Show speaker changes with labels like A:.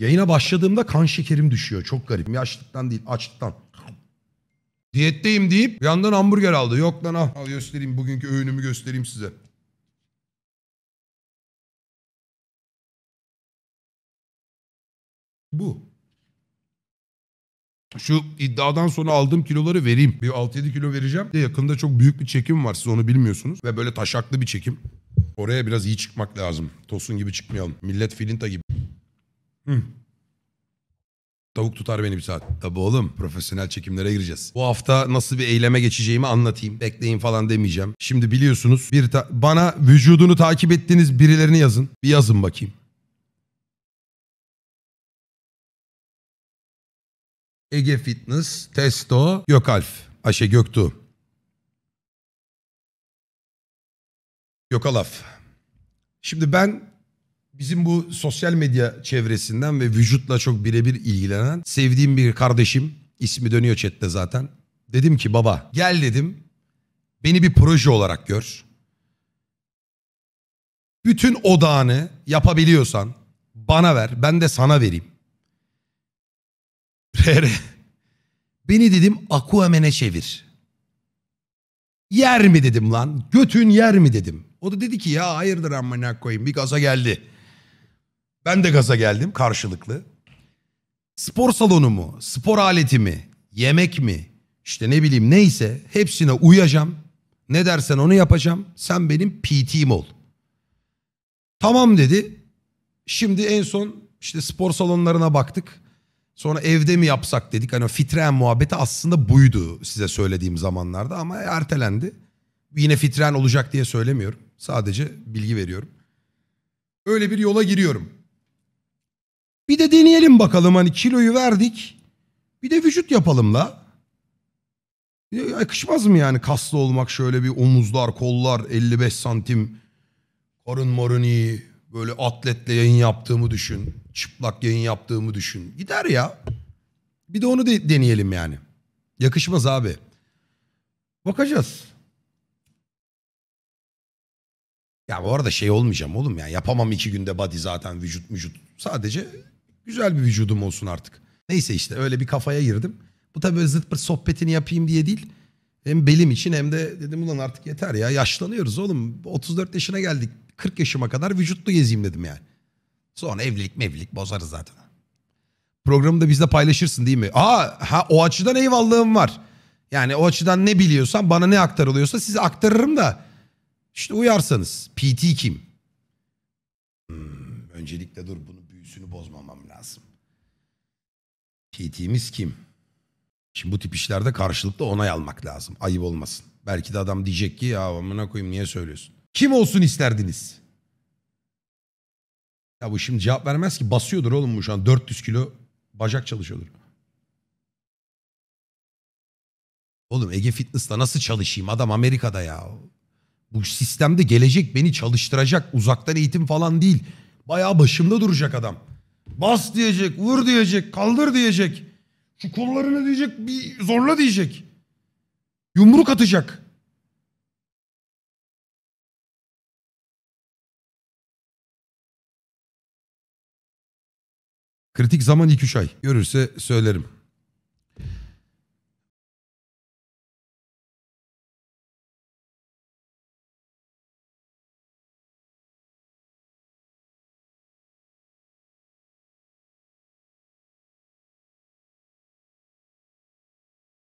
A: Yayına başladığımda kan şekerim düşüyor. Çok garip. açlıktan değil açlıktan. Diyetteyim deyip bir yandan hamburger aldı. Yok lan al, ah, al göstereyim bugünkü öğünümü göstereyim size. Bu. Şu iddiadan sonra aldığım kiloları vereyim. Bir 6-7 kilo vereceğim. De yakında çok büyük bir çekim var siz onu bilmiyorsunuz. Ve böyle taşaklı bir çekim. Oraya biraz iyi çıkmak lazım. Tosun gibi çıkmayalım. Millet filinta gibi. Hı. Tavuk tutar beni bir saat. Tabii oğlum profesyonel çekimlere gireceğiz. Bu hafta nasıl bir eyleme geçeceğimi anlatayım. Bekleyin falan demeyeceğim. Şimdi biliyorsunuz bir ta- bana vücudunu takip ettiğiniz birilerini yazın. Bir yazın bakayım. Ege Fitness, Testo, Gökalf, Ayşe Göktuğ. Gökalaf. Şimdi ben Bizim bu sosyal medya çevresinden ve vücutla çok birebir ilgilenen sevdiğim bir kardeşim ismi dönüyor chatte zaten. Dedim ki baba gel dedim beni bir proje olarak gör. Bütün odağını yapabiliyorsan bana ver ben de sana vereyim. RR beni dedim Aquaman'e çevir. Yer mi dedim lan götün yer mi dedim. O da dedi ki ya hayırdır amına koyayım bir gaza geldi. Ben de gaza geldim karşılıklı. Spor salonu mu? Spor aleti mi? Yemek mi? İşte ne bileyim neyse hepsine uyacağım. Ne dersen onu yapacağım. Sen benim PT'm ol. Tamam dedi. Şimdi en son işte spor salonlarına baktık. Sonra evde mi yapsak dedik. Hani fitren muhabbeti aslında buydu size söylediğim zamanlarda ama ertelendi. Yine fitren olacak diye söylemiyorum. Sadece bilgi veriyorum. Öyle bir yola giriyorum. Bir de deneyelim bakalım hani kiloyu verdik. Bir de vücut yapalım la. Yakışmaz mı yani kaslı olmak şöyle bir omuzlar, kollar 55 santim. Karın morun iyi. Böyle atletle yayın yaptığımı düşün. Çıplak yayın yaptığımı düşün. Gider ya. Bir de onu de deneyelim yani. Yakışmaz abi. Bakacağız. Ya bu arada şey olmayacağım oğlum ya. Yapamam iki günde body zaten vücut vücut. Sadece Güzel bir vücudum olsun artık. Neyse işte öyle bir kafaya girdim. Bu tabii böyle zıt pırt sohbetini yapayım diye değil. Hem belim için hem de dedim ulan artık yeter ya yaşlanıyoruz oğlum. 34 yaşına geldik. 40 yaşıma kadar vücutlu gezeyim dedim yani. Sonra evlilik mevlilik bozarız zaten. Programı da bizle paylaşırsın değil mi? Aa ha o açıdan eyvallahım var. Yani o açıdan ne biliyorsan bana ne aktarılıyorsa size aktarırım da. İşte uyarsanız. PT kim? Hmm, öncelikle dur bunu büyüsünü bozmamam lazım. PT'miz kim? Şimdi bu tip işlerde karşılıklı onay almak lazım. Ayıp olmasın. Belki de adam diyecek ki ya amına koyayım niye söylüyorsun? Kim olsun isterdiniz? Ya bu şimdi cevap vermez ki basıyordur oğlum bu şu an 400 kilo bacak çalışıyordur. Oğlum Ege Fitness'ta nasıl çalışayım adam Amerika'da ya. Bu sistemde gelecek beni çalıştıracak uzaktan eğitim falan değil. Bayağı başımda duracak adam. Bas diyecek, vur diyecek, kaldır diyecek. Şu kollarını diyecek, bir zorla diyecek. Yumruk atacak. Kritik zaman 2-3 ay. Görürse söylerim.